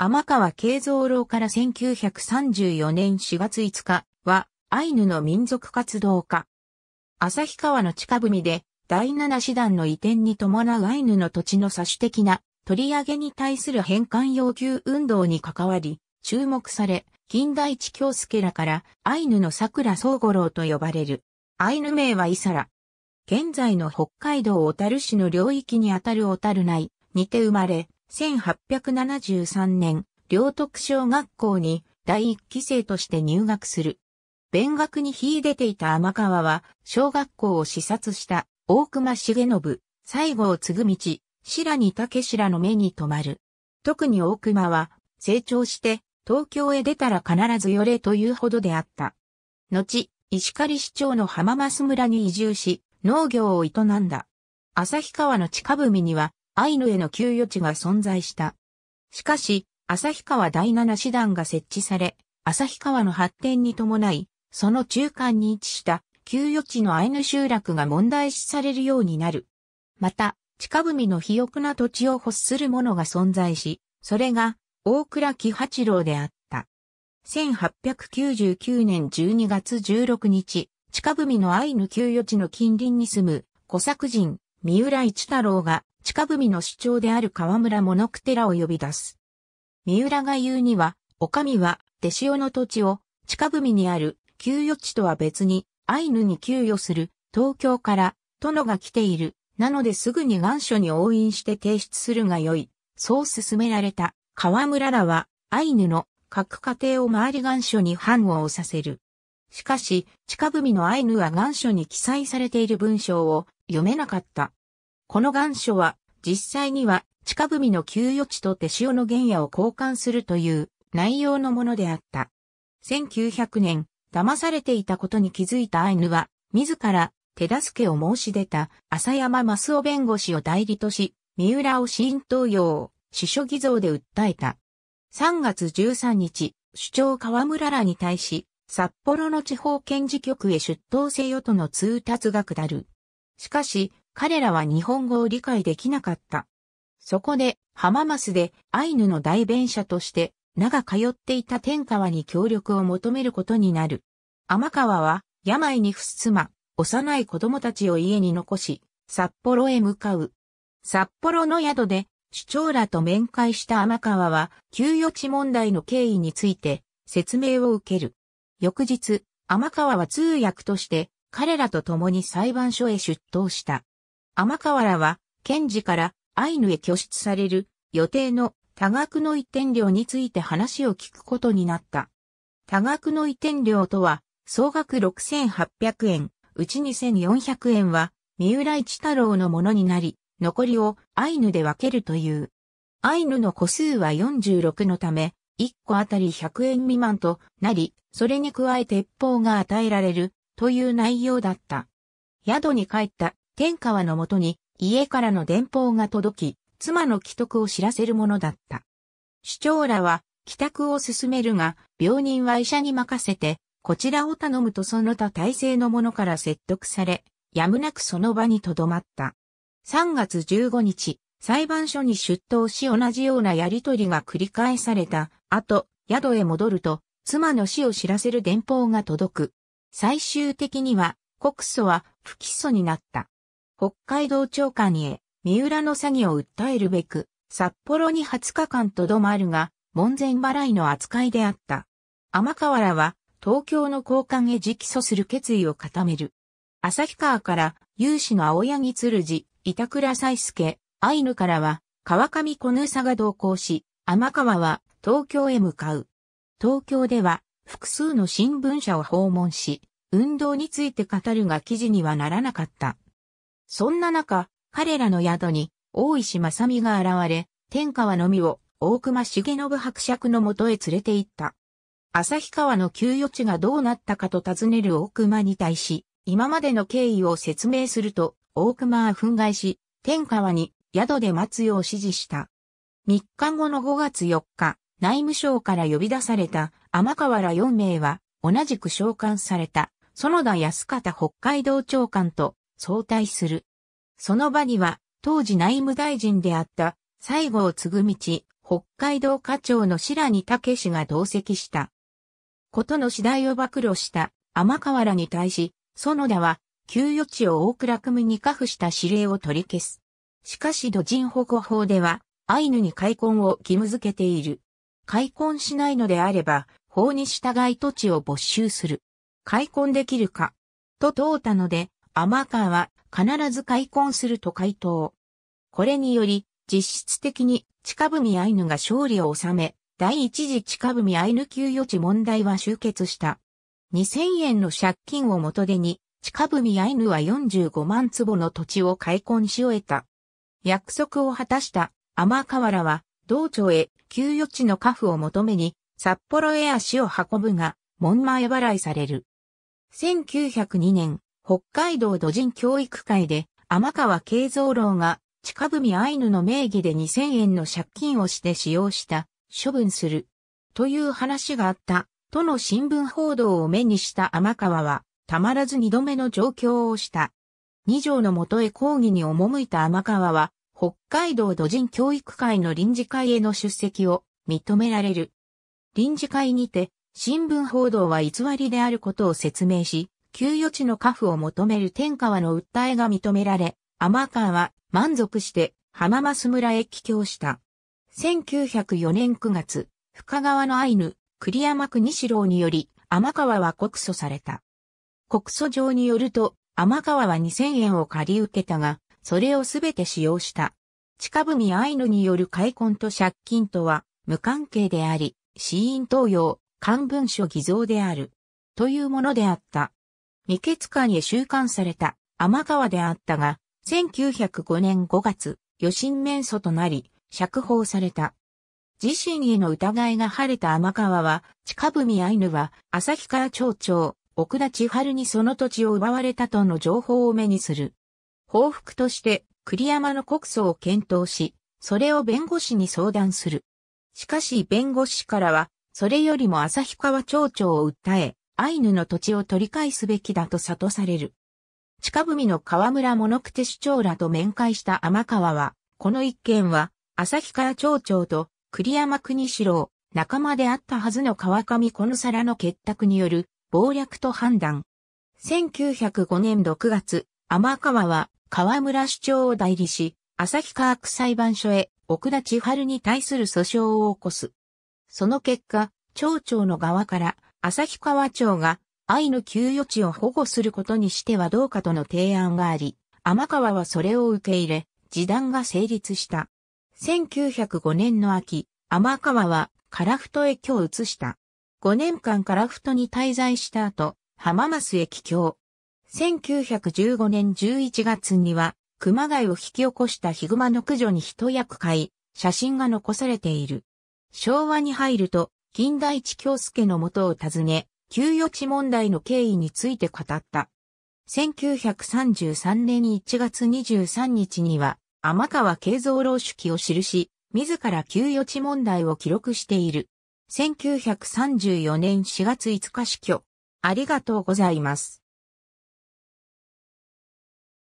天川慶三郎から1934年4月5日は、アイヌの民族活動家。旭川の近海で、第七師団の移転に伴うアイヌの土地の差し的な取り上げに対する返還要求運動に関わり、注目され、近代地京介らからアイヌの桜総五郎と呼ばれる。アイヌ名はイサラ。現在の北海道小樽市の領域にあたる小樽内にて生まれ、1873年、両徳小学校に第一期生として入学する。勉学に秀でていた天川は、小学校を視察した大隈重信、西郷継道、白に竹白の目に留まる。特に大隈は、成長して、東京へ出たら必ず寄れというほどであった。後、石狩市長の浜松村に移住し、農業を営んだ。旭川の近みには、アイヌへの給与地が存在した。しかし、旭川第七師団が設置され、旭川の発展に伴い、その中間に位置した給与地のアイヌ集落が問題視されるようになる。また、近海の肥沃な土地を欲する者が存在し、それが大倉喜八郎であった。1899年12月16日、近海のアイヌ給与地の近隣に住む、小作人、三浦一太郎が近文の主張である河村モノクテラを呼び出す。三浦が言うには、お上は、子用の土地を、近文にある、給与地とは別に、アイヌに給与する、東京から、殿が来ている、なのですぐに願書に押印して提出するがよい。そう勧められた、河村らは、アイヌの各家庭を回り願書に判をさせる。しかし、近文のアイヌは願書に記載されている文章を読めなかった。この願書は、実際には、地下文の給与地と手塩の原野を交換するという内容のものであった。1900年、騙されていたことに気づいたアイヌは、自ら手助けを申し出た浅山益夫弁護士を代理とし、三浦を新東洋、司書偽造で訴えた。3月13日、首長河村らに対し、札幌の地方検事局へ出頭せよとの通達が下る。しかし、彼らは日本語を理解できなかった。そこで、浜松でアイヌの代弁者として、名が通っていた天川に協力を求めることになる。天川は、病に伏す妻、幼い子供たちを家に残し、札幌へ向かう。札幌の宿で、首長らと面会した天川は、給与地問題の経緯について、説明を受ける。翌日、天川は通訳として、彼らと共に裁判所へ出頭した。天河原は、検事からアイヌへ拠出される予定の多額の移転料について話を聞くことになった。多額の移転料とは、総額6800円、うち2400円は、三浦一太郎のものになり、残りをアイヌで分けるという。アイヌの個数は46のため、1個あたり100円未満となり、それに加え鉄砲が与えられるという内容だった。宿に帰った天川のもとに家からの電報が届き、妻の帰得を知らせるものだった。主張らは帰宅を進めるが、病人は医者に任せて、こちらを頼むとその他体制の者から説得され、やむなくその場に留まった。3月15日、裁判所に出頭し同じようなやりとりが繰り返された後、宿へ戻ると、妻の死を知らせる電報が届く。最終的には、告訴は不起訴になった。北海道長官へ、三浦の詐欺を訴えるべく、札幌に20日間とどまるが、門前払いの扱いであった。天川らは、東京の交換へ直訴する決意を固める。旭川から、有志の青柳鶴次、板倉彩助、アイヌからは、川上小ぬサが同行し、天川は東京へ向かう。東京では複数の新聞社を訪問し、運動について語るが記事にはならなかった。そんな中、彼らの宿に大石正美が現れ、天川のみを大隈重信伯爵のもとへ連れて行った。旭川の給与地がどうなったかと尋ねる大隈に対し、今までの経緯を説明すると、大隈は憤慨し、天川に宿で待つよう指示した。3日後の5月4日、内務省から呼び出された天川ら4名は同じく召喚された、園田安方北海道長官と早退する。その場には、当時内務大臣であった、西郷継道、北海道課長の白木武氏が同席した。ことの次第を暴露した天河原に対し、園田は、給与地を大倉組に下付した指令を取り消す。しかし土人保護法では、アイヌに開墾を義務付けている。開墾しないのであれば、法に従い土地を没収する。開墾できるか、と問うたので、天川は必ず開墾すると回答。これにより、実質的に近文アイヌが勝利を収め、第一次近文アイヌ給与地問題は終結した。2000円の借金を元手に、近文アイヌは45万坪の土地を開墾し終えた。約束を果たした天河原は、道庁へ給与地の家父を求めに、札幌へ足を運ぶが、門前払いされる。1902年、北海道土人教育会で、天川慶三郎が、近文アイヌの名義で2000円の借金をして使用した、処分する、という話があった、との新聞報道を目にした天川は、たまらず二度目の状況をした。二条のもとへ抗議に赴いた天川は、北海道土人教育会の臨時会への出席を認められる。臨時会にて、新聞報道は偽りであることを説明し、給与地の家父を求める天川の訴えが認められ、天川は満足して浜松村へ帰郷した。1904年9月、深川のアイヌ、栗山区西郎により、天川は告訴された。告訴状によると、天川は2000円を借り受けたが、それをすべて使用した。近文アイヌによる開墾と借金とは無関係であり、死因投与、漢文書偽造である。というものであった。未決官へ収監された天川であったが、1905年5月、余震免祖となり、釈放された。自身への疑いが晴れた天川は、近文アイヌは、旭川町長、奥田千春にその土地を奪われたとの情報を目にする。報復として、栗山の告訴を検討し、それを弁護士に相談する。しかし弁護士からは、それよりも旭川町長を訴え、アイヌの土地を取り返すべきだと悟される。近文の河村物クテ市長らと面会した天川は、この一件は、旭川町長と栗山国四郎、仲間であったはずの川上この皿の結託による謀略と判断。1905年6月、天川は河村市長を代理し、旭川区裁判所へ奥田千春に対する訴訟を起こす。その結果、町長の側から旭川町が愛の給与地を保護することにしてはどうかとの提案があり、天川はそれを受け入れ、示談が成立した。1905年の秋、天川はト太今を移した。5年間フ太に滞在した後、浜松駅京。1915年11月には、熊谷を引き起こしたヒグマの駆除に一役買い、写真が残されている。昭和に入ると、金大地京介のもとを訪ね、給与地問題の経緯について語った。1933年1月23日には、天川慶三郎手記を記し、自ら給与地問題を記録している。1934年4月5日死去。ありがとうございます。